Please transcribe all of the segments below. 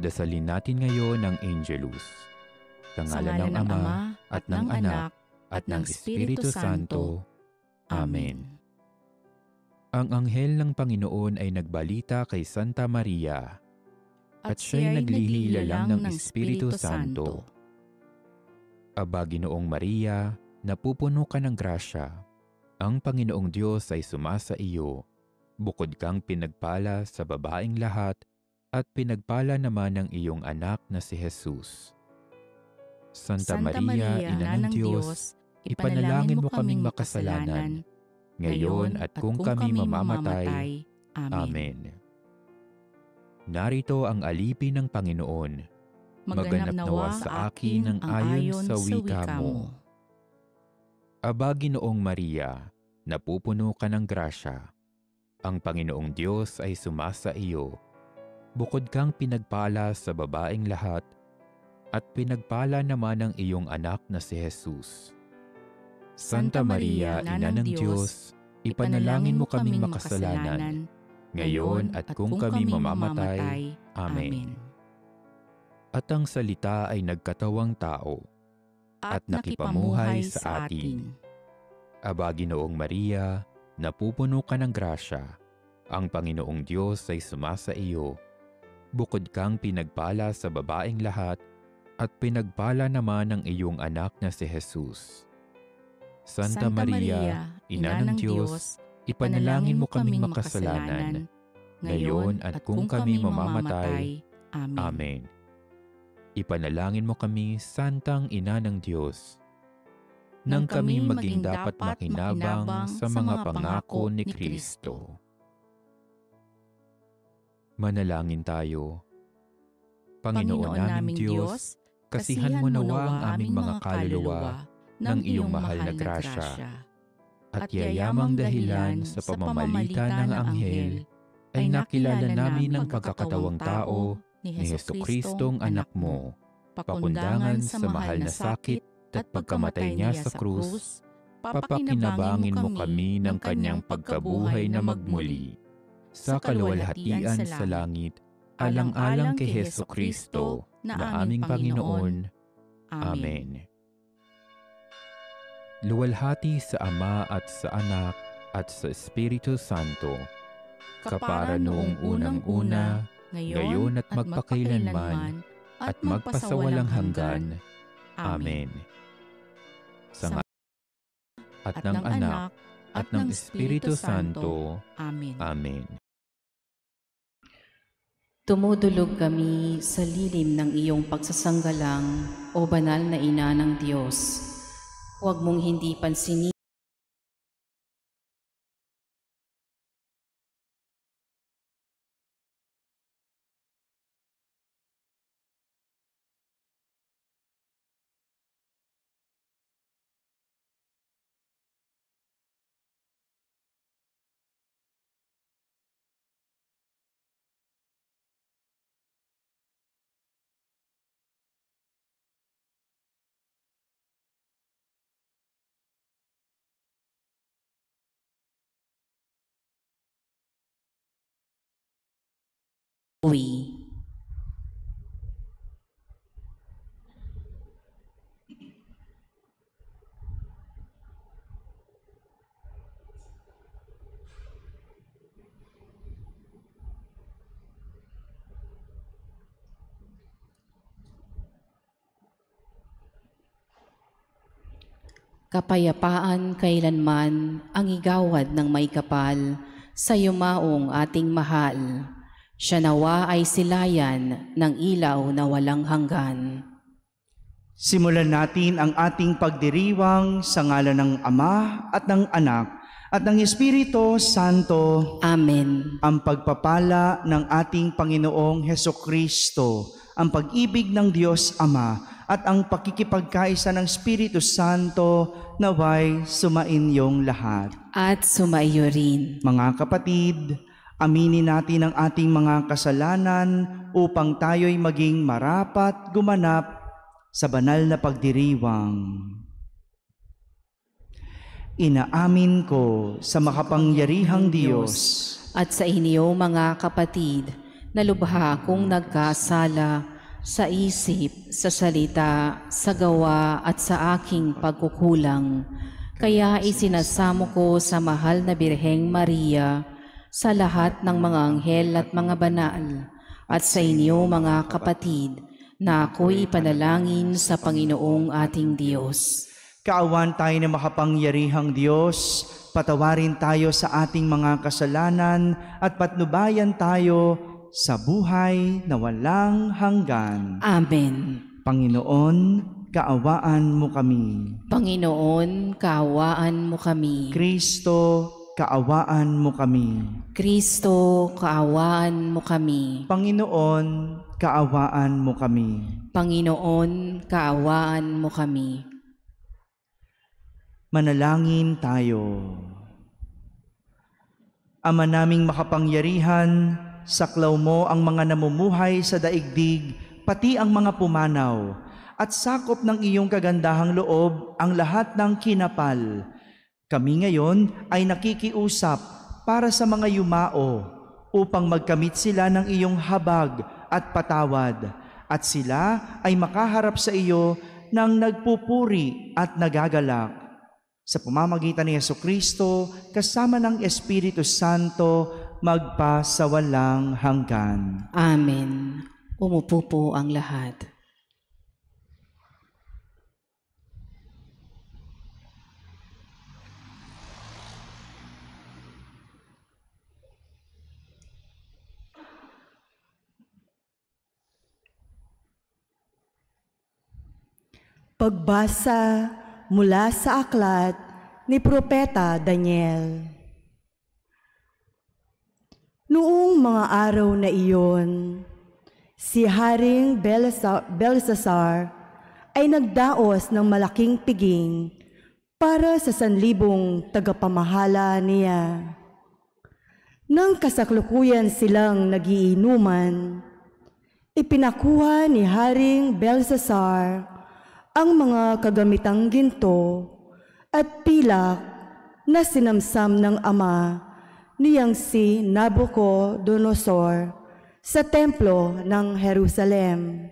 Dasalin natin ngayon ang Angelus. Sa ng, ng Ama, at ng Anak, at ng Espiritu Santo. Amen. Ang anghel ng Panginoon ay nagbalita kay Santa Maria at, at siya'y naglihilalang ng Espiritu Santo. Aba Ginoong Maria, napupuno ka ng grasya. Ang Panginoong Diyos ay sumasa iyo. Bukod kang pinagpala sa babaing lahat at pinagpala naman ng iyong anak na si Jesus. Santa, Santa Maria, Maria, Ina ng Diyos, ipanalangin mo kaming makasalanan, ngayon at kung kami mamamatay. Amen. Narito ang alipin ng Panginoon. Maganap nawa sa akin ang ayon sa wika mo. Aba Ginoong Maria, napupuno ka ng grasya. Ang Panginoong Diyos ay sumasa iyo Bukod kang pinagpala sa babaeng lahat at pinagpala naman ang iyong anak na si Jesus. Santa Maria, Ina ng Diyos, ipanalangin mo kaming makasalanan, ngayon at kung kami mamamatay. Amen. At ang salita ay nagkatawang tao at nakipamuhay sa atin. Aba Ginoong Maria, napupuno ka ng grasya, ang Panginoong Diyos ay sumasa iyo bukod kang pinagpala sa babaeng lahat at pinagpala naman ang iyong anak na si Jesus. Santa, Maria, Ina ng Diyos, ipanalangin mo kaming makasalanan, ngayon at kung kami mamamatay. Amen. Ipanalangin mo kami, Santang Ina ng Diyos, nang kami maging dapat makinabang sa mga pangako ni Kristo. Manalangin tayo. Panginoon, Panginoon naming Diyos, kasihan mo nawa ang aming mga kaluluwa ng iyong mahal na grasya at yayamang dahilan sa pamamalitan ng anghel ay nakilala namin ang pagkakatawang tao ni Heso Kristong anak mo, pakundangan sa mahal na sakit at pagkamatay niya sa krus, papakinabangin mo kami ng kanyang pagkabuhay na magmuli sa kaluwalhatian sa langit, alang-alang kay Heso Kristo na aming Panginoon. Amen. Luwalhati sa Ama at sa Anak at sa Espiritu Santo, kapara noong unang-una, ngayon at magpakailanman, at magpasawalang hanggan. Amen. Sa at ng Anak at ng Espiritu Santo. Amen. Amen. Tumudulog kami sa lilim ng iyong pagsasanggalang, o banal na ina ng Diyos. Huwag mong hindi pansinin uwi. Kapayapaan kailanman ang igawad ng may kapal sa yumaong ating mahal. Siya nawa ay silayan ng ilaw na walang hanggan. Simulan natin ang ating pagdiriwang sa ngalan ng Ama at ng Anak at ng Espiritu Santo. Amen. Ang pagpapala ng ating Panginoong Heso Kristo, ang pag-ibig ng Diyos Ama, at ang pakikipagkaisa ng Espiritu Santo naway sumainyong lahat. At sumaiyo rin. Mga kapatid, Aminin natin ang ating mga kasalanan upang tayo'y maging marapat gumanap sa banal na pagdiriwang. Inaamin ko sa makapangyarihang Diyos at sa inyo mga kapatid na lubha kong nagkasala sa isip, sa salita, sa gawa at sa aking pagkukulang. Kaya isinasamo ko sa mahal na Birheng Maria, sa lahat ng mga anghel at mga banal, at sa inyo mga kapatid, na ako'y ipanalangin sa Panginoong ating Diyos. Kaawan tayo ng makapangyarihang Diyos, patawarin tayo sa ating mga kasalanan at patnubayan tayo sa buhay na walang hanggan. Amen. Panginoon, kaawaan mo kami. Panginoon, kaawaan mo kami. Kristo, kaawaan mo kami. Kristo, kaawaan mo kami. Panginoon, kaawaan mo kami. Panginoon, kaawaan mo kami. Manalangin tayo. Ama naming makapangyarihan, saklaw mo ang mga namumuhay sa daigdig, pati ang mga pumanaw, at sakop ng iyong kagandahang loob ang lahat ng kinapal, kami ngayon ay nakikiusap para sa mga yumao upang magkamit sila ng iyong habag at patawad at sila ay makaharap sa iyo ng nagpupuri at nagagalak. Sa pamamagitan ni Yeso Kristo, kasama ng Espiritu Santo, magpa sa walang hanggan. Amen. Umupo po ang lahat. Pagbasa mula sa aklat ni Propeta Daniel Noong mga araw na iyon, si Haring Belsasar ay nagdaos ng malaking piging para sa sanlibong tagapamahala niya. Nang kasaklukuyan silang nagiinuman, ipinakuha ni Haring Belsasar ang mga kagamitang ginto at pilak na sinamsam ng ama niyang si Nabucodonosor sa templo ng Jerusalem.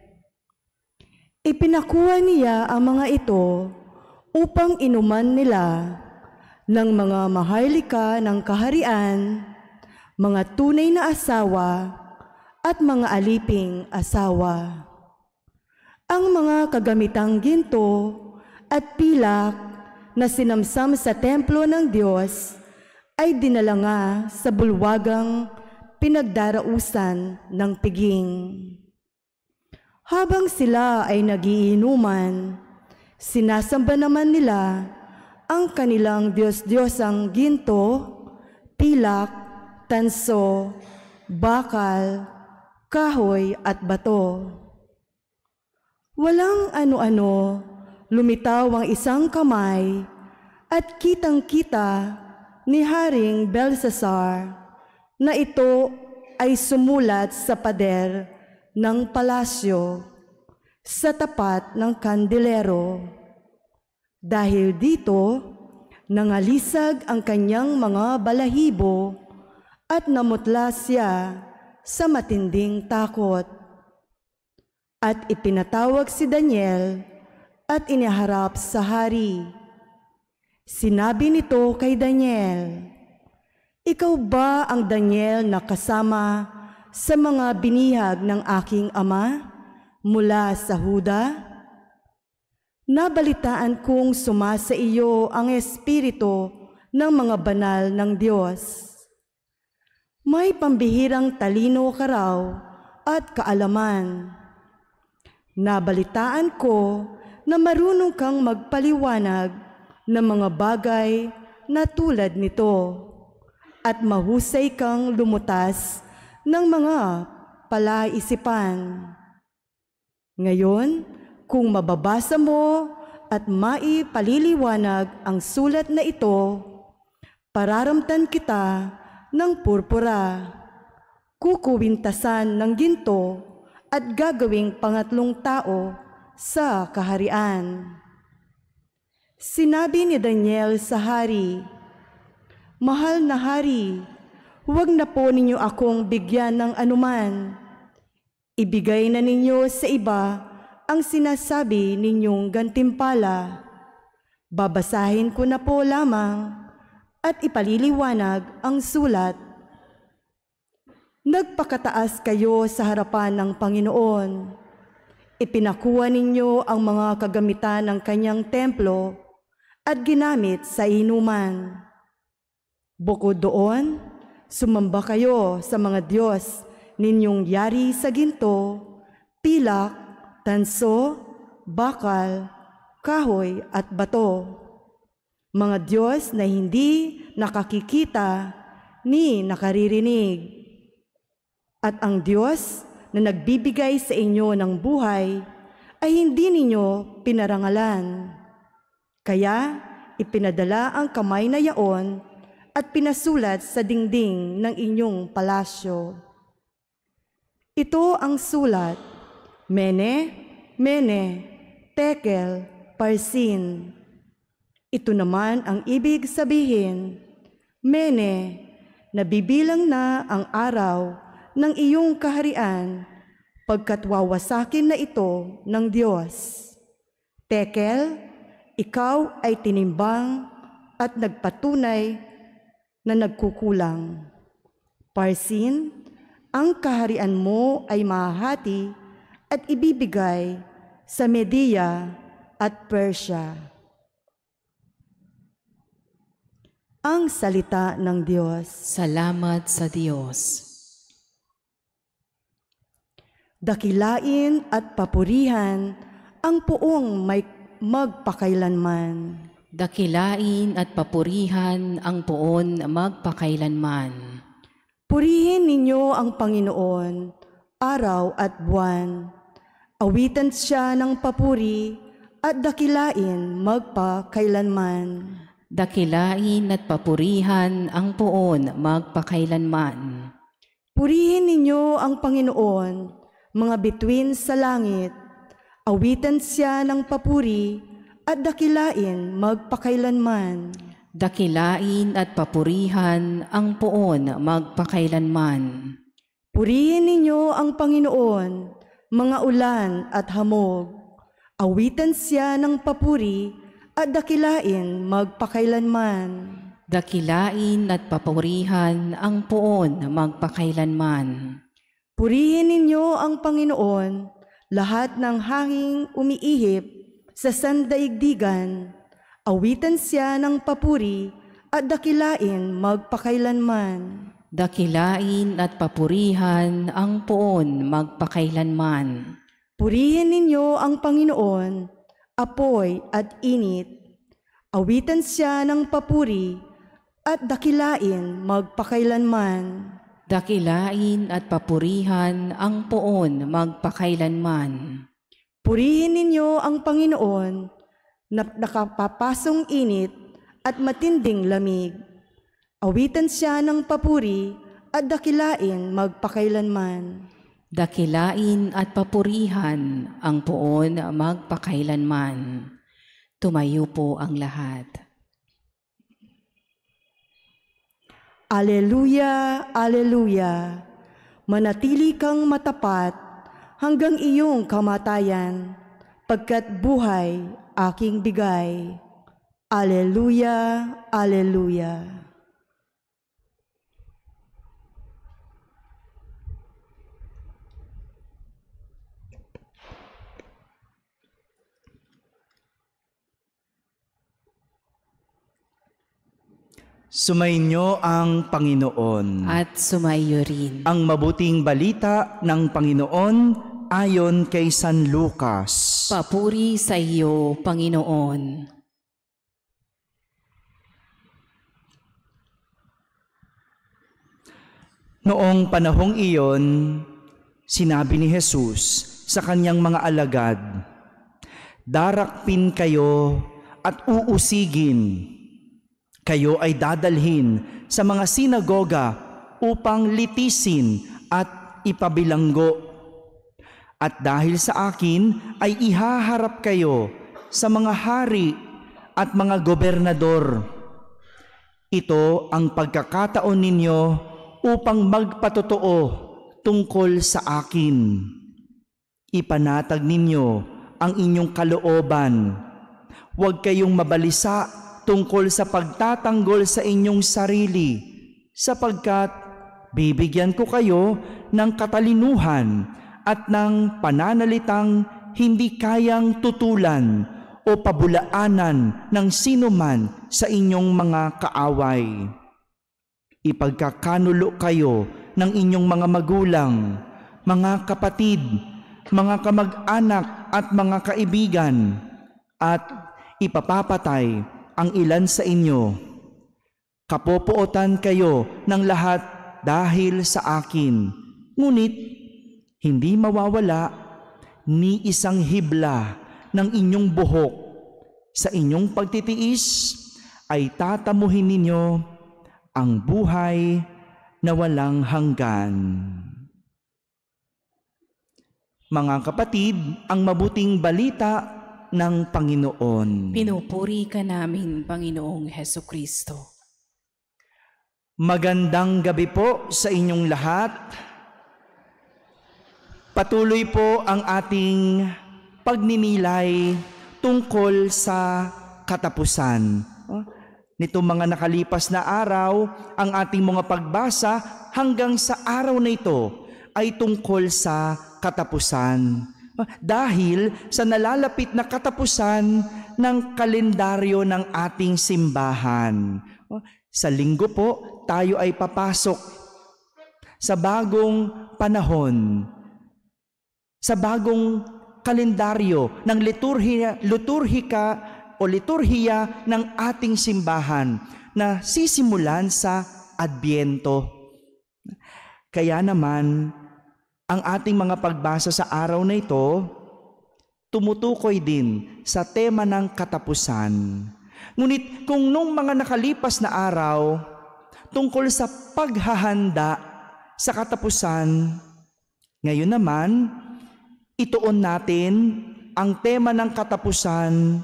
Ipinakuha niya ang mga ito upang inuman nila ng mga maharlika ng kaharian, mga tunay na asawa at mga aliping asawa. Ang mga kagamitang ginto at pilak na sinamsam sa templo ng Diyos ay dinala nga sa bulwagang pinagdarausan ng piging. Habang sila ay nagiinuman, sinasamba naman nila ang kanilang Diyos-Diyosang ginto, pilak, tanso, bakal, kahoy at bato. Walang ano-ano, lumitaw ang isang kamay at kitang-kita ni Haring Belsasar na ito ay sumulat sa pader ng palasyo sa tapat ng kandilero. Dahil dito, nangalisag ang kanyang mga balahibo at namutla siya sa matinding takot. At ipinatawag si Daniel at iniharap sa hari. Sinabi nito kay Daniel, Ikaw ba ang Daniel na kasama sa mga binihag ng aking ama mula sa Huda? Nabalitaan kong suma sa iyo ang espiritu ng mga banal ng Diyos. May pambihirang talino ka raw at kaalaman. Nabalitaan ko na marunong kang magpaliwanag ng mga bagay na tulad nito at mahusay kang lumutas ng mga palaisipan. Ngayon, kung mababasa mo at maipaliliwanag ang sulat na ito, pararamtan kita ng purpura, kukuwintasan ng ginto at gagawing pangatlong tao sa kaharian. Sinabi ni Daniel sa hari, Mahal na hari, huwag na po ninyo akong bigyan ng anuman. Ibigay na ninyo sa iba ang sinasabi ninyong gantimpala. Babasahin ko na po lamang at ipaliliwanag ang sulat Nagpakataas kayo sa harapan ng Panginoon. Ipinakuha ninyo ang mga kagamitan ng kanyang templo at ginamit sa inuman. Bukod doon, sumamba kayo sa mga Diyos ninyong yari sa ginto, pilak, tanso, bakal, kahoy at bato. Mga Diyos na hindi nakakikita ni nakaririnig at ang Diyos na nagbibigay sa inyo ng buhay ay hindi ninyo pinarangalan. Kaya ipinadala ang kamay na yaon at pinasulat sa dingding ng inyong palasyo. Ito ang sulat, Mene, Mene, Tekel, Parsin. Ito naman ang ibig sabihin, Mene, nabibilang na ang araw ng iyong kaharian pagkat wawasakin na ito ng Diyos. Tekel, ikaw ay tinimbang at nagpatunay na nagkukulang. Parsin, ang kaharian mo ay mahahati at ibibigay sa Media at Persia. Ang salita ng Diyos. Salamat sa Diyos dakilain at papurihan ang puong may magpakailanman. Dakilain at papurihan ang puon magpakailanman. Purihin ninyo ang Panginoon, araw at buwan. Awitan siya ng papuri at dakilain magpakailanman. Dakilain at papurihan ang puon magpakailanman. Purihin ninyo ang Panginoon, mga bituin sa langit, awitan siya ng papuri at dakilain magpakailanman. Dakilain at papurihan ang poon magpakailanman. Purihin ninyo ang Panginoon, mga ulan at hamog. Awitan siya ng papuri at dakilain magpakailanman. Dakilain at papurihan ang poon magpakailanman. Purihin ninyo ang Panginoon, lahat ng hanging umiihip sa sandaigdigan, awitan siya ng papuri at dakilain magpakailanman. Dakilain at papurihan ang poon magpakailanman. Purihin ninyo ang Panginoon, apoy at init, awitan siya ng papuri at dakilain magpakailanman dakilain at papurihan ang poon magpakailanman. Purihin ninyo ang Panginoon na nakapapasong init at matinding lamig. Awitan siya ng papuri at dakilain magpakailanman. Dakilain at papurihan ang poon magpakailanman. Tumayo po ang lahat. Aleluya, Aleluya, manatili kang matapat hanggang iyong kamatayan, pagkat buhay aking bigay. Aleluya, Aleluya. Sumainyo ang Panginoon. At sumaiyo rin. Ang mabuting balita ng Panginoon ayon kay San Lucas. Papuri sa iyo, Panginoon. Noong panahong iyon, sinabi ni Jesus sa kanyang mga alagad, Darakpin kayo at uusigin kayo ay dadalhin sa mga sinagoga upang litisin at ipabilanggo. At dahil sa akin ay ihaharap kayo sa mga hari at mga gobernador. Ito ang pagkakataon ninyo upang magpatotoo tungkol sa akin. Ipanatag ninyo ang inyong kalooban. Huwag kayong mabalisa tungkol sa pagtatanggol sa inyong sarili, sapagkat bibigyan ko kayo ng katalinuhan at ng pananalitang hindi kayang tutulan o pabulaanan ng sinuman sa inyong mga kaaway. Ipagkakanulo kayo ng inyong mga magulang, mga kapatid, mga kamag-anak at mga kaibigan at ipapapatay ang ilan sa inyo. Kapopootan kayo ng lahat dahil sa akin. Ngunit, hindi mawawala ni isang hibla ng inyong buhok sa inyong pagtitiis ay tatamuhin ninyo ang buhay na walang hanggan. Mga kapatid, ang mabuting balita ng Panginoon. Pinupuri ka namin, Panginoong Heso Kristo. Magandang gabi po sa inyong lahat. Patuloy po ang ating pagninilay tungkol sa katapusan. Nitong mga nakalipas na araw, ang ating mga pagbasa hanggang sa araw na ito ay tungkol sa katapusan. Dahil sa nalalapit na katapusan ng kalendaryo ng ating simbahan. Sa linggo po, tayo ay papasok sa bagong panahon, sa bagong kalendaryo ng liturhiya, liturhika o liturhiya ng ating simbahan na sisimulan sa Adbyento. Kaya naman, ang ating mga pagbasa sa araw na ito, tumutukoy din sa tema ng katapusan. Ngunit kung nung mga nakalipas na araw, tungkol sa paghahanda sa katapusan, ngayon naman, ituon natin ang tema ng katapusan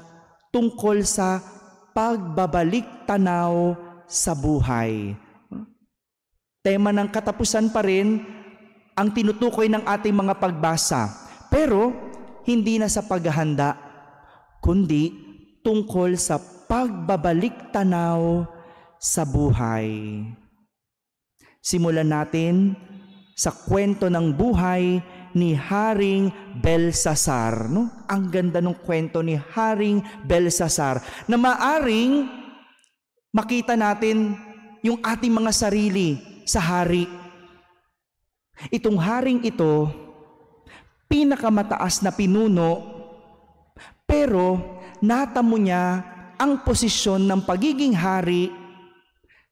tungkol sa pagbabalik tanaw sa buhay. Tema ng katapusan pa rin ang tinutukoy ng ating mga pagbasa, pero hindi na sa paghahanda, kundi tungkol sa pagbabalik tanaw sa buhay. Simulan natin sa kwento ng buhay ni Haring Belsasar. No? Ang ganda ng kwento ni Haring Belsasar na maaring makita natin yung ating mga sarili sa hari Itong haring ito, pinakamataas na pinuno, pero natamo niya ang posisyon ng pagiging hari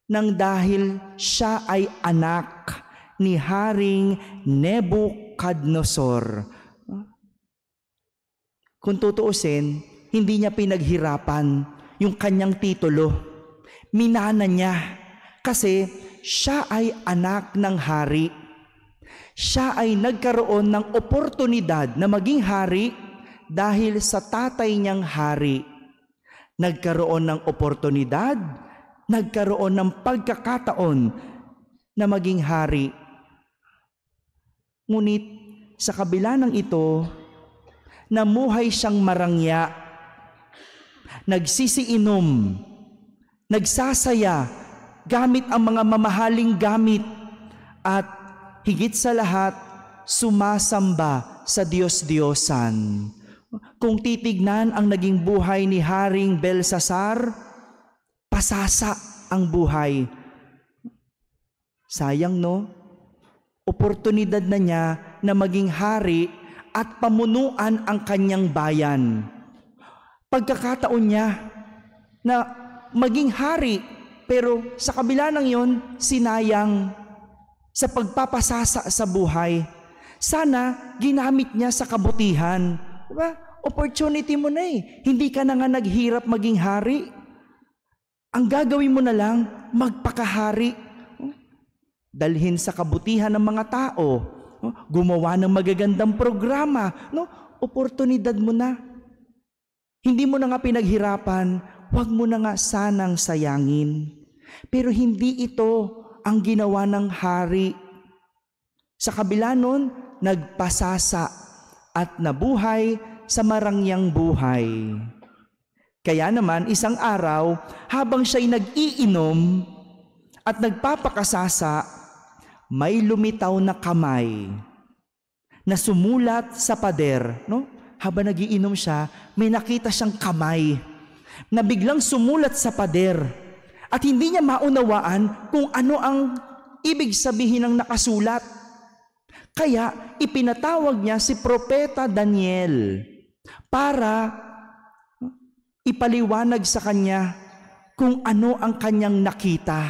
nang dahil siya ay anak ni Haring Nebuchadnezzar. Kung tutuusin, hindi niya pinaghirapan yung kanyang titulo. Minana niya kasi siya ay anak ng hari siya ay nagkaroon ng oportunidad na maging hari dahil sa tatay niyang hari. Nagkaroon ng oportunidad, nagkaroon ng pagkakataon na maging hari. Ngunit sa kabila ng ito, namuhay siyang marangya, nagsisiinom, nagsasaya gamit ang mga mamahaling gamit at higit sa lahat, sumasamba sa Diyos-Diyosan. Kung titignan ang naging buhay ni Haring Belsasar, pasasa ang buhay. Sayang no? Oportunidad na niya na maging hari at pamunuan ang kanyang bayan. Pagkakataon niya na maging hari pero sa kabila ng yon, sinayang sa pagpapasasa sa buhay, sana ginamit niya sa kabutihan. Diba? Opportunity mo na eh. Hindi ka na nga naghirap maging hari. Ang gagawin mo na lang, magpakahari. Dalhin sa kabutihan ng mga tao. Gumawa ng magagandang programa. No? Oportunidad mo na. Hindi mo na nga pinaghirapan, huwag mo na nga sanang sayangin. Pero hindi ito ang ginawa ng hari. Sa kabila nun, nagpasasa at nabuhay sa marangyang buhay. Kaya naman, isang araw, habang siya'y nag-iinom at nagpapakasasa, may lumitaw na kamay na sumulat sa pader. No? Habang nag-iinom siya, may nakita siyang kamay na biglang sumulat sa pader at hindi niya maunawaan kung ano ang ibig sabihin ng nakasulat. Kaya ipinatawag niya si Propeta Daniel para ipaliwanag sa kanya kung ano ang kanyang nakita,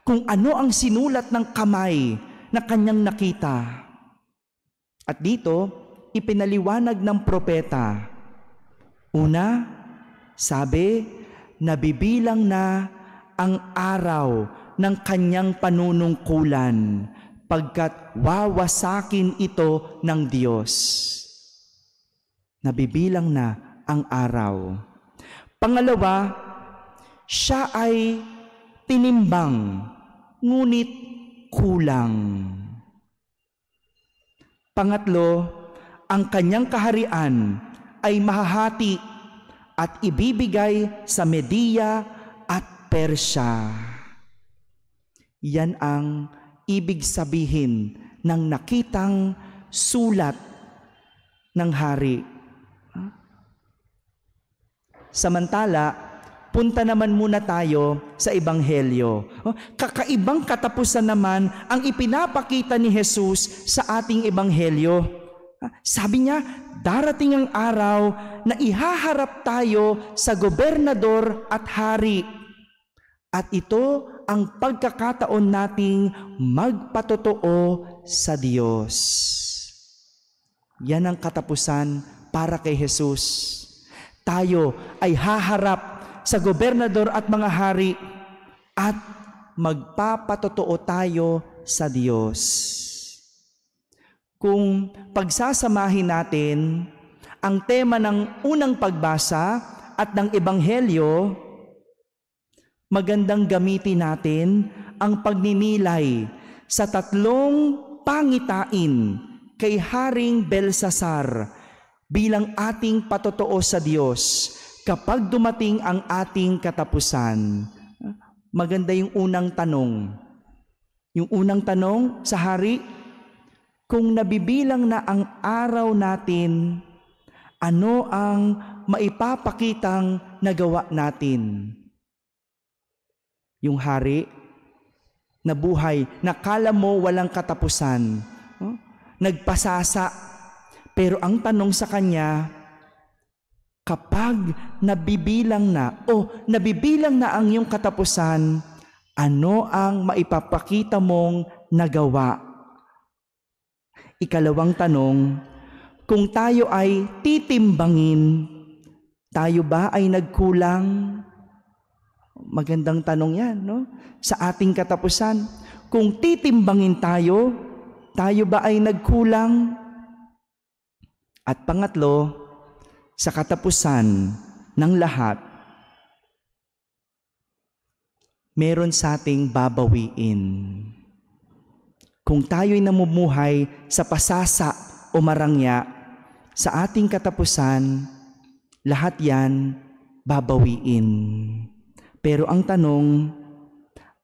kung ano ang sinulat ng kamay na kanyang nakita. At dito, ipinaliwanag ng propeta. Una, sabi, nabibilang na ang araw ng kanyang panunungkulan pagkat wawasakin ito ng Diyos. Nabibilang na ang araw. Pangalawa, siya ay tinimbang ngunit kulang. Pangatlo, ang kanyang kaharian ay mahahati at ibibigay sa media Persya. Yan ang ibig sabihin ng nakitang sulat ng hari. Samantala, punta naman muna tayo sa Ebanghelyo. Oh, kakaibang katapusan naman ang ipinapakita ni Jesus sa ating Ebanghelyo. Ah, sabi niya, darating ang araw na ihaharap tayo sa gobernador at hari. At ito ang pagkakataon nating magpatotoo sa Diyos. Yan ang katapusan para kay Jesus. Tayo ay haharap sa gobernador at mga hari at magpapatotoo tayo sa Diyos. Kung pagsasamahin natin ang tema ng unang pagbasa at ng Ebanghelyo, magandang gamitin natin ang pagninilay sa tatlong pangitain kay Haring Belsasar bilang ating patotoo sa Diyos kapag dumating ang ating katapusan. Maganda yung unang tanong. Yung unang tanong sa hari, kung nabibilang na ang araw natin, ano ang maipapakitang nagawa natin? Yung hari na buhay, nakala mo walang katapusan. No? Oh, nagpasasa. Pero ang tanong sa kanya, kapag nabibilang na o nabibilang na ang iyong katapusan, ano ang maipapakita mong nagawa? Ikalawang tanong, kung tayo ay titimbangin, tayo ba ay nagkulang? Magandang tanong yan, no? Sa ating katapusan, kung titimbangin tayo, tayo ba ay nagkulang? At pangatlo, sa katapusan ng lahat, meron sa ating babawiin. Kung tayo'y namumuhay sa pasasa o marangya, sa ating katapusan, lahat yan babawiin. Pero ang tanong,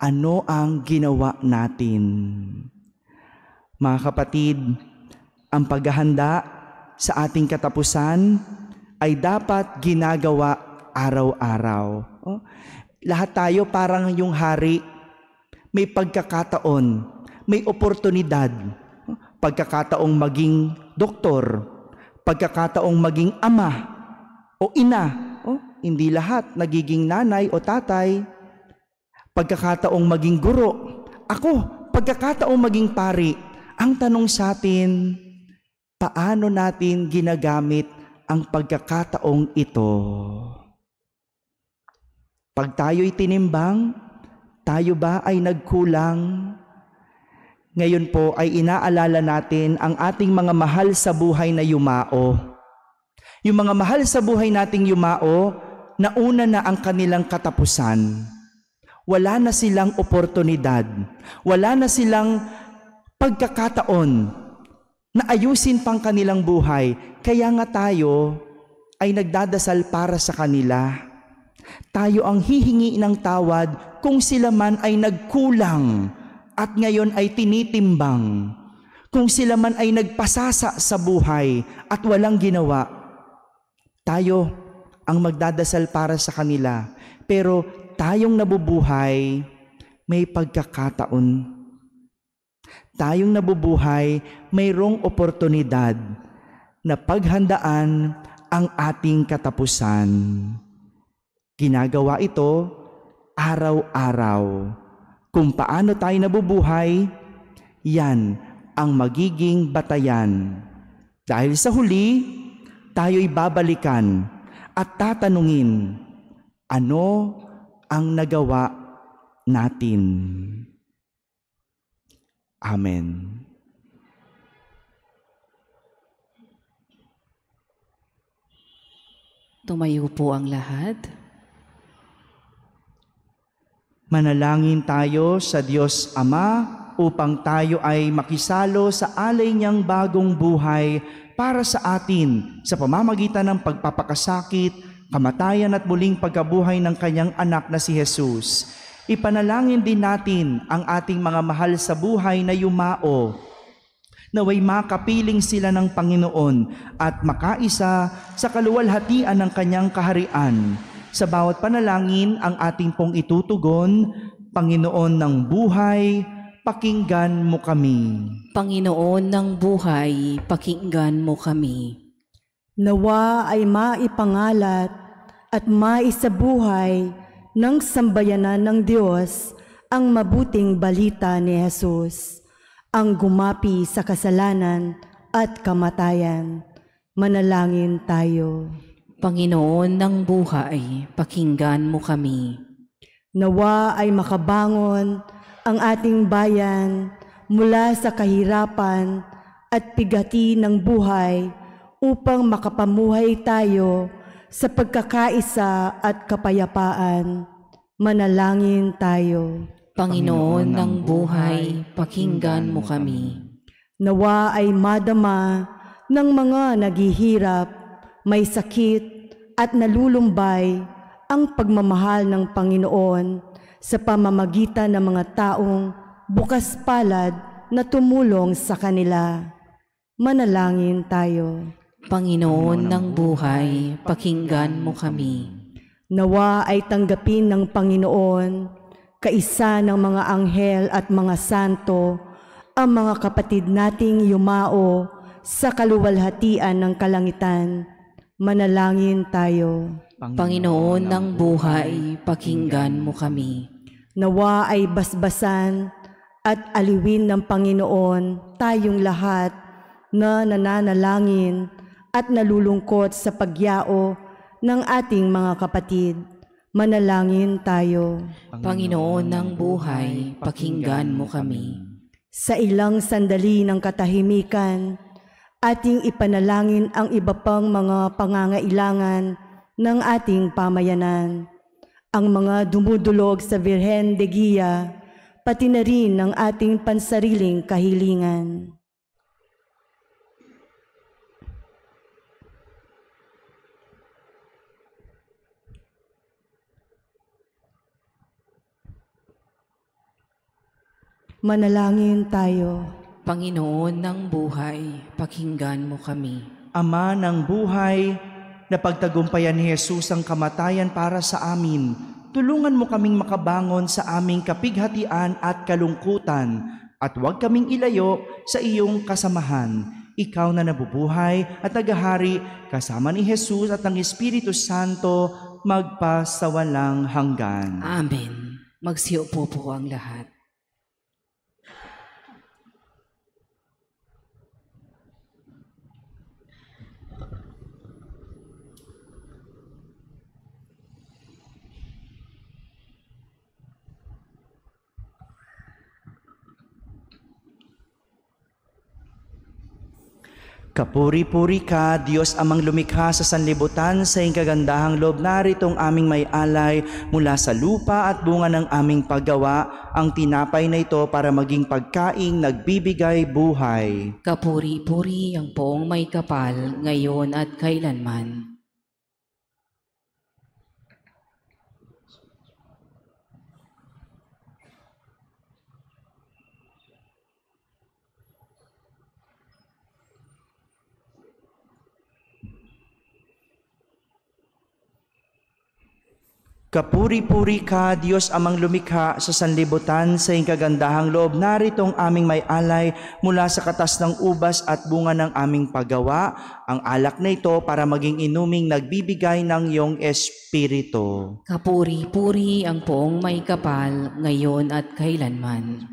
ano ang ginawa natin? Mga kapatid, ang paghahanda sa ating katapusan ay dapat ginagawa araw-araw. Oh, lahat tayo parang yung hari, may pagkakataon, may oportunidad. Oh, pagkakataong maging doktor, pagkakataong maging ama o ina, hindi lahat nagiging nanay o tatay, pagkakataong maging guro, ako, pagkakataong maging pari. Ang tanong sa atin, paano natin ginagamit ang pagkakataong ito? Pag tayo'y tinimbang, tayo ba ay nagkulang? Ngayon po ay inaalala natin ang ating mga mahal sa buhay na yumao. Yung mga mahal sa buhay nating yumao, nauna na ang kanilang katapusan. Wala na silang oportunidad. Wala na silang pagkakataon na ayusin pang kanilang buhay. Kaya nga tayo ay nagdadasal para sa kanila. Tayo ang hihingi ng tawad kung sila man ay nagkulang at ngayon ay tinitimbang. Kung sila man ay nagpasasa sa buhay at walang ginawa. Tayo ang magdadasal para sa kanila. Pero tayong nabubuhay, may pagkakataon. Tayong nabubuhay, mayroong oportunidad na paghandaan ang ating katapusan. Ginagawa ito araw-araw. Kung paano tayo nabubuhay, yan ang magiging batayan. Dahil sa huli, tayo'y babalikan at tatanungin, ano ang nagawa natin? Amen. Tumayo po ang lahat. Manalangin tayo sa Diyos Ama upang tayo ay makisalo sa alay niyang bagong buhay para sa atin sa pamamagitan ng pagpapakasakit, kamatayan at muling pagkabuhay ng kanyang anak na si Jesus. Ipanalangin din natin ang ating mga mahal sa buhay na yumao naway makapiling sila ng Panginoon at makaisa sa kaluwalhatian ng kanyang kaharian. Sa bawat panalangin, ang ating pong itutugon, Panginoon ng buhay, pakinggan mo kami. Panginoon ng buhay, pakinggan mo kami. Nawa ay maipangalat at maisabuhay ng sambayanan ng Diyos ang mabuting balita ni Jesus, ang gumapi sa kasalanan at kamatayan. Manalangin tayo. Panginoon ng buhay, pakinggan mo kami. Nawa ay makabangon ang ating bayan mula sa kahirapan at pigati ng buhay upang makapamuhay tayo sa pagkakaisa at kapayapaan. Manalangin tayo. Panginoon ng buhay, pakinggan mo kami. Nawa ay madama ng mga naghihirap, may sakit at nalulumbay ang pagmamahal ng Panginoon sa pamamagitan ng mga taong bukas palad na tumulong sa kanila. Manalangin tayo. Panginoon ng buhay, pakinggan mo kami. Nawa ay tanggapin ng Panginoon, kaisa ng mga anghel at mga santo, ang mga kapatid nating yumao sa kaluwalhatian ng kalangitan. Manalangin tayo. Panginoon ng buhay, pakinggan mo kami. Nawa ay basbasan at aliwin ng Panginoon tayong lahat na nananalangin at nalulungkot sa pagyao ng ating mga kapatid. Manalangin tayo. Panginoon ng buhay, pakinggan mo kami. Sa ilang sandali ng katahimikan, ating ipanalangin ang iba pang mga pangangailangan ng ating pamayanan ang mga dumudulog sa Virhen de Guia, pati na rin ang ating pansariling kahilingan. Manalangin tayo. Panginoon ng buhay, pakinggan mo kami. Ama ng buhay, na pagtagumpayan ni Jesus ang kamatayan para sa amin. Tulungan mo kaming makabangon sa aming kapighatian at kalungkutan at huwag kaming ilayo sa iyong kasamahan. Ikaw na nabubuhay at nagahari kasama ni Jesus at ng Espiritu Santo magpa sa walang hanggan. Amen. Magsiupo po ang lahat. Kapuri-puri ka, Diyos amang lumikha sa sanlibutan sa kagandahang loob naritong aming may alay mula sa lupa at bunga ng aming paggawa, ang tinapay na ito para maging pagkaing nagbibigay buhay. Kapuri-puri ang poong may kapal ngayon at kailanman. Kapuri-puri ka, Diyos amang lumikha sa sanlibutan sa kagandahang loob. Naritong aming may alay mula sa katas ng ubas at bunga ng aming paggawa, ang alak na ito para maging inuming nagbibigay ng iyong espiritu. Kapuri-puri ang poong may kapal ngayon at kailanman.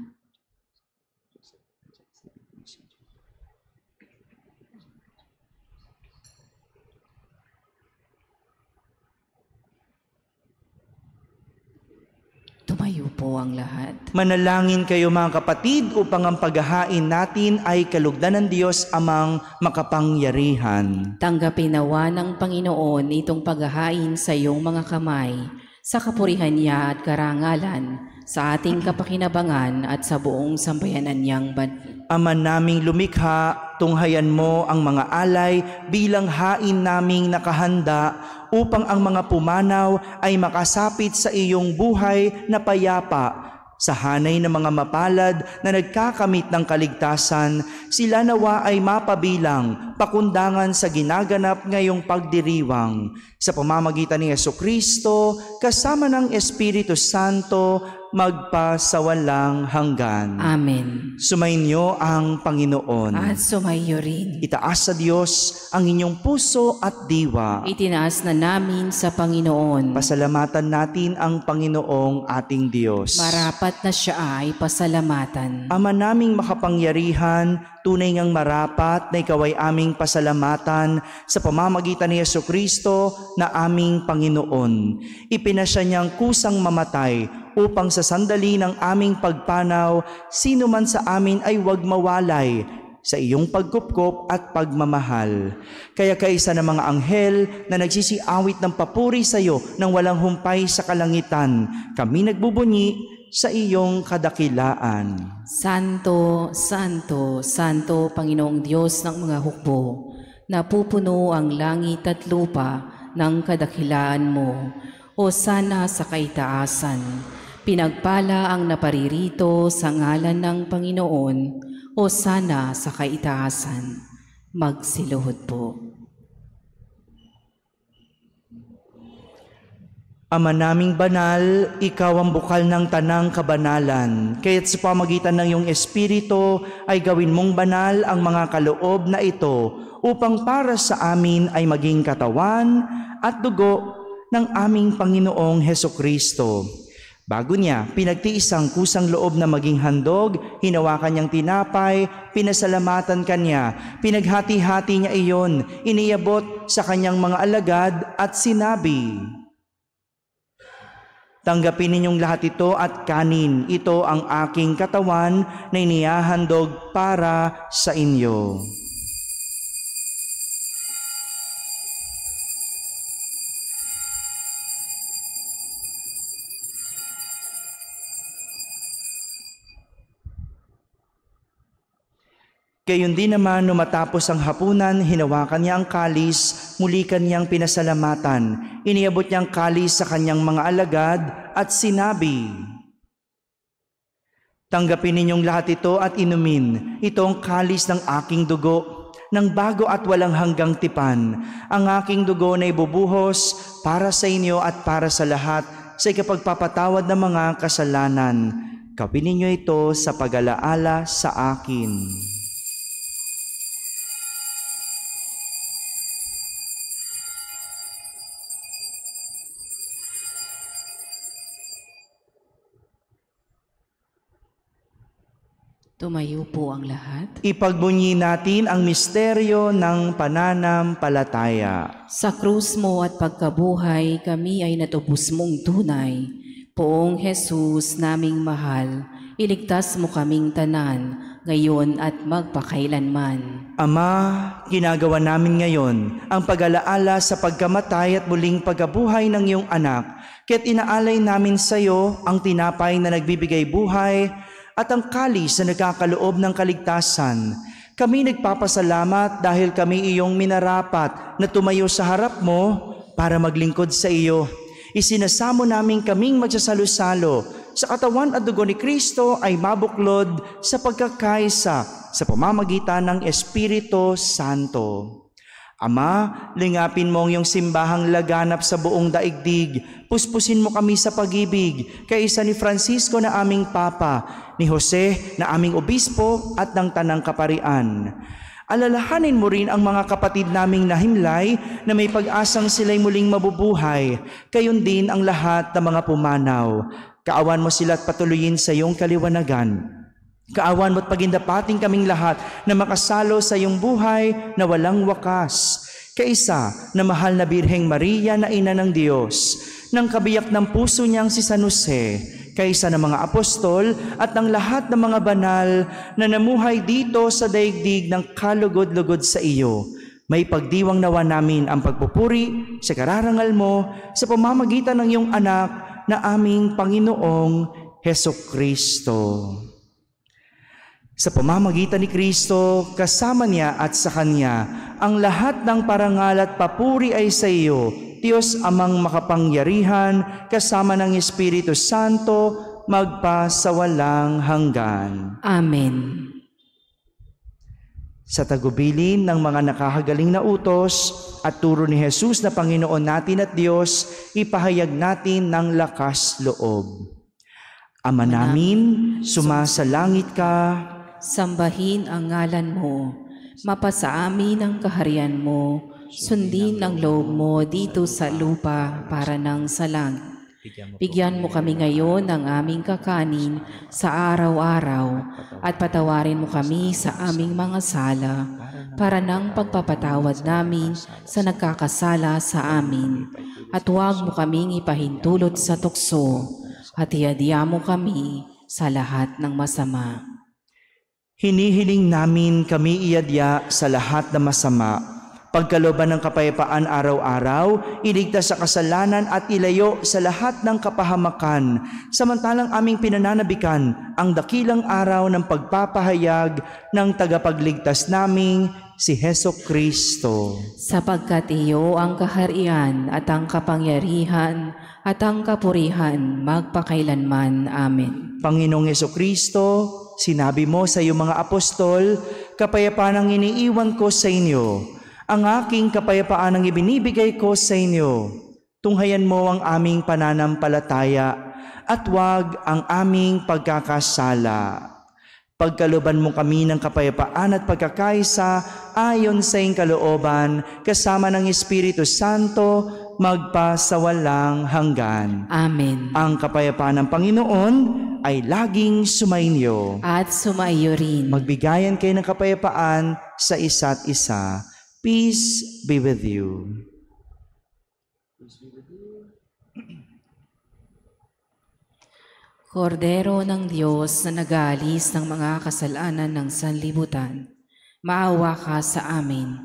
Tumayo po ang lahat. Manalangin kayo mga kapatid upang ang paghahain natin ay kalugdan ng Diyos amang makapangyarihan. Tanggapin nawa ng Panginoon itong paghahain sa iyong mga kamay sa kapurihan niya at karangalan sa ating kapakinabangan at sa buong sambayanan niyang bansa. Ama naming lumikha, tunghayan mo ang mga alay bilang hain naming nakahanda upang ang mga pumanaw ay makasapit sa iyong buhay na payapa sa hanay ng mga mapalad na nagkakamit ng kaligtasan, sila nawa ay mapabilang, pakundangan sa ginaganap ngayong pagdiriwang. Sa pamamagitan ni Yeso Kristo, kasama ng Espiritu Santo, magpasawalang hanggan. Amen. Sumainyo ang Panginoon. At sumayo rin. Itaas sa Diyos ang inyong puso at diwa. Itinaas na namin sa Panginoon. Pasalamatan natin ang Panginoong ating Diyos. Marapat na siya ay pasalamatan. Ama naming makapangyarihan, tunay ngang marapat na ikaw ay aming pasalamatan sa pamamagitan ni Yeso Kristo na aming Panginoon. Ipinasya niyang kusang mamatay upang sa sandali ng aming pagpanaw, sino man sa amin ay huwag mawalay sa iyong pagkupkop at pagmamahal. Kaya kaisa ng mga anghel na nagsisiawit ng papuri sa iyo nang walang humpay sa kalangitan, kami nagbubunyi sa iyong kadakilaan. Santo, Santo, Santo, Panginoong Diyos ng mga hukbo, napupuno ang langit at lupa ng kadakilaan mo. O sana sa kaitaasan, pinagpala ang naparirito sa ngalan ng Panginoon. O sana sa kaitaasan, magsiluhod po. Ama naming banal, ikaw ang bukal ng tanang kabanalan. Kaya't sa pamagitan ng iyong espiritu ay gawin mong banal ang mga kaloob na ito upang para sa amin ay maging katawan at dugo ng aming Panginoong Heso Kristo. Bago niya, pinagtiisang kusang loob na maging handog, hinawakan niyang tinapay, pinasalamatan kanya, pinaghati-hati niya iyon, iniyabot sa kanyang mga alagad at sinabi, Tanggapin ninyong lahat ito at kanin. Ito ang aking katawan na inihahandog para sa inyo. Gayun din naman, no matapos ang hapunan, hinawakan niya ang kalis, muli kaniyang pinasalamatan. Iniabot niya ang kalis sa kanyang mga alagad at sinabi, Tanggapin ninyong lahat ito at inumin. Ito ang kalis ng aking dugo, ng bago at walang hanggang tipan. Ang aking dugo na ibubuhos para sa inyo at para sa lahat sa ikapagpapatawad ng mga kasalanan. Kapin ninyo ito sa pag-alaala sa akin. Tumayo po ang lahat. Ipagbunyi natin ang misteryo ng pananampalataya. Sa krus mo at pagkabuhay, kami ay natubos mong tunay. Poong Jesus naming mahal, iligtas mo kaming tanan, ngayon at magpakailanman. Ama, ginagawa namin ngayon ang pag-alaala sa pagkamatay at muling pagkabuhay ng iyong anak, kaya't inaalay namin sa iyo ang tinapay na nagbibigay buhay at ang kalis na nagkakaloob ng kaligtasan. Kami nagpapasalamat dahil kami iyong minarapat na tumayo sa harap mo para maglingkod sa iyo. Isinasamo namin kaming magsasalo-salo sa katawan at dugo ni Kristo ay mabuklod sa pagkakaisa sa pamamagitan ng Espiritu Santo. Ama, lingapin mo ang iyong simbahang laganap sa buong daigdig. Puspusin mo kami sa pag-ibig, kaysa ni Francisco na aming Papa, ni Jose na aming Obispo at ng Tanang Kaparian. Alalahanin mo rin ang mga kapatid naming nahimlay na may pag-asang sila'y muling mabubuhay. Kayon din ang lahat ng mga pumanaw. Kaawan mo sila at patuloyin sa iyong kaliwanagan. Kaawan mo't pagindapating kaming lahat na makasalo sa iyong buhay na walang wakas. Kaisa na mahal na Birheng Maria na ina ng Diyos, ng kabiyak ng puso niyang si San Jose, kaysa ng mga apostol at ng lahat ng mga banal na namuhay dito sa daigdig ng kalugod-lugod sa iyo. May pagdiwang nawa namin ang pagpupuri sa kararangal mo sa pamamagitan ng iyong anak na aming Panginoong Heso Kristo. Sa pamamagitan ni Kristo, kasama niya at sa Kanya, ang lahat ng parangal at papuri ay sa iyo, Diyos amang makapangyarihan, kasama ng Espiritu Santo, magpa sa walang hanggan. Amen. Sa tagubilin ng mga nakahagaling na utos at turo ni Jesus na Panginoon natin at Diyos, ipahayag natin ng lakas loob. Ama namin, sumasalangit ka, Sambahin ang ngalan mo. mapasaamin ang kaharian mo. Sundin ang loob mo dito sa lupa para ng salang. Bigyan mo kami ngayon ng aming kakanin sa araw-araw at patawarin mo kami sa aming mga sala para ng pagpapatawad namin sa nagkakasala sa amin. At huwag mo kaming ipahintulot sa tukso at iadya mo kami sa lahat ng masama. Hinihiling namin kami iyadya sa lahat na masama, pagkaloban ng kapayapaan araw-araw, iligtas sa kasalanan at ilayo sa lahat ng kapahamakan, samantalang aming pinananabikan ang dakilang araw ng pagpapahayag ng tagapagligtas naming si Heso Kristo. Sapagkat iyo ang kaharian at ang kapangyarihan at ang kapurihan magpakailanman. Amen. Panginoong Yeso Kristo, sinabi mo sa iyong mga apostol, kapayapaan ang iniiwan ko sa inyo, ang aking kapayapaan ang ibinibigay ko sa inyo. Tunghayan mo ang aming pananampalataya at wag ang aming pagkakasala. Pagkaluban mo kami ng kapayapaan at pagkakaisa ayon sa iyong kalooban kasama ng Espiritu Santo magpasawalang hanggan. Amen. Ang kapayapaan ng Panginoon ay laging sumainyo. At sumaiyo rin. Magbigayan kayo ng kapayapaan sa isa't isa. Peace be with you. Peace be with you. Kordero ng Diyos na nag ng mga kasalanan ng sanlibutan, maawa ka sa amin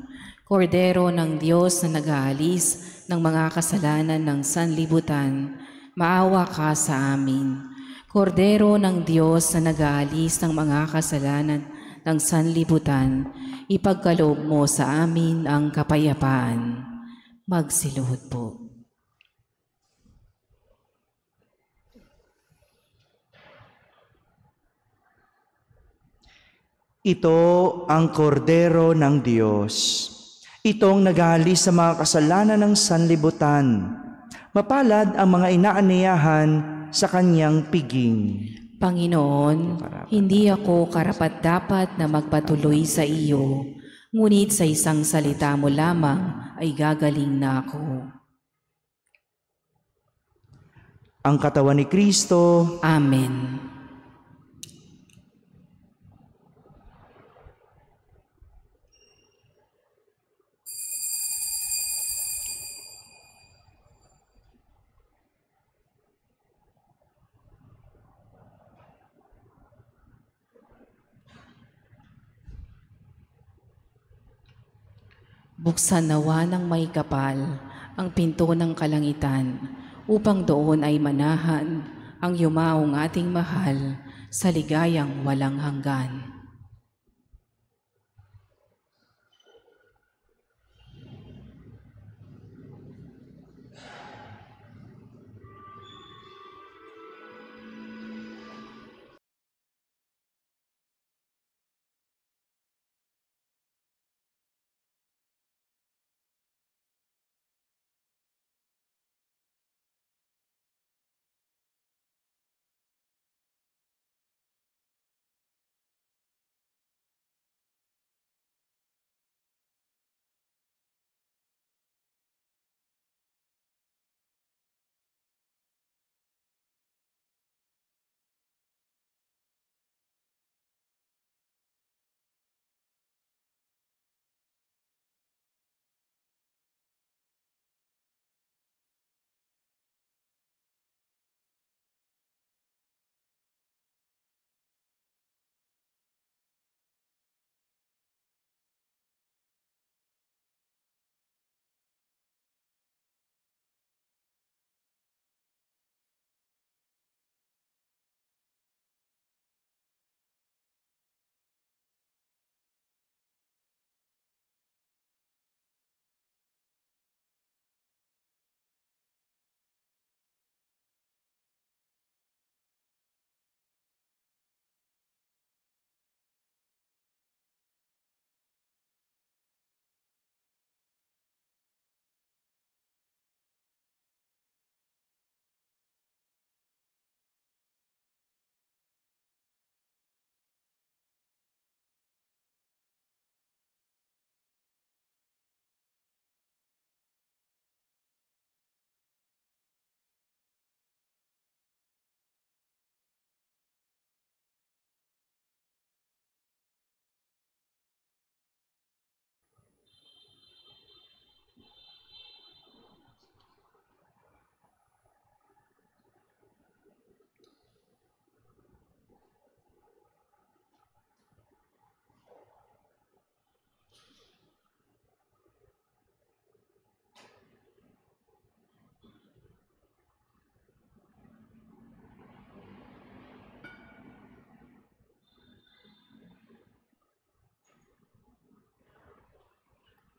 Kordero ng Diyos na nag-aalis ng mga kasalanan ng sanlibutan, maawa ka sa amin. Kordero ng Diyos na nag-aalis ng mga kasalanan ng sanlibutan, ipagkaloob mo sa amin ang kapayapaan. Magsiluhod po. Ito ang kordero ng Diyos Itong naghahali sa mga kasalanan ng sanlibutan. Mapalad ang mga inaaniyahan sa kanyang piging. Panginoon, hindi ako karapat-dapat na magpatuloy sa iyo, ngunit sa isang salita mo lamang ay gagaling na ako. Ang katawan ni Kristo. Amen. Buksan nawa ng may kapal ang pinto ng kalangitan upang doon ay manahan ang yumaong ating mahal sa ligayang walang hanggan.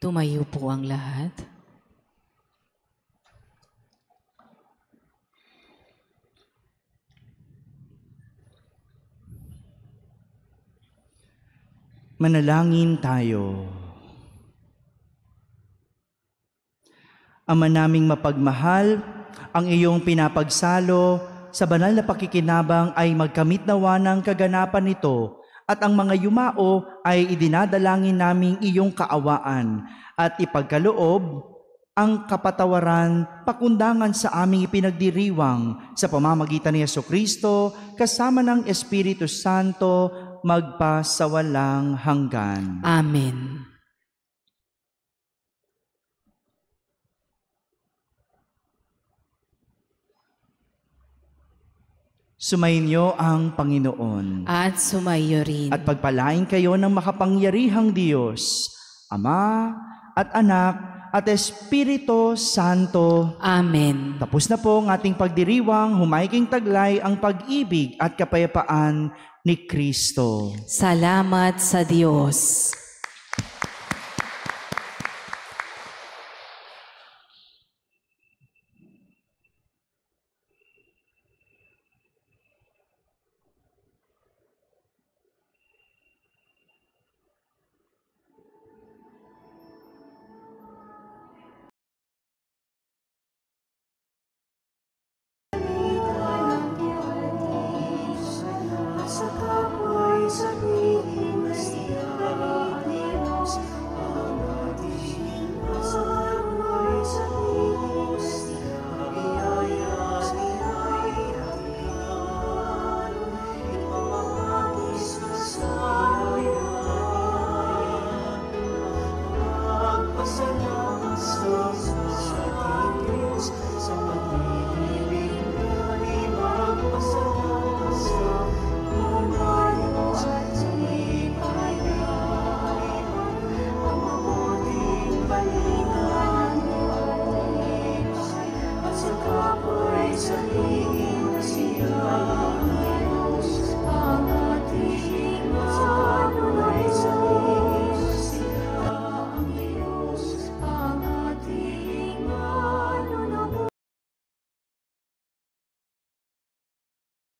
Tumayo po ang lahat. Manalangin tayo. Ama naming mapagmahal, ang iyong pinapagsalo sa banal na pakikinabang ay magkamit nawa ng kaganapan nito at ang mga yumao ay idinadalangin naming iyong kaawaan at ipagkaloob ang kapatawaran pakundangan sa aming ipinagdiriwang sa pamamagitan ni Yeso Kristo kasama ng Espiritu Santo magpasawalang hanggan. Amen. Sumainyo ang Panginoon. At sumayo rin. At pagpalain kayo ng makapangyarihang Diyos, Ama at Anak at Espiritu Santo. Amen. Tapos na po ang ating pagdiriwang, humaiking taglay ang pag-ibig at kapayapaan ni Kristo. Salamat sa Diyos.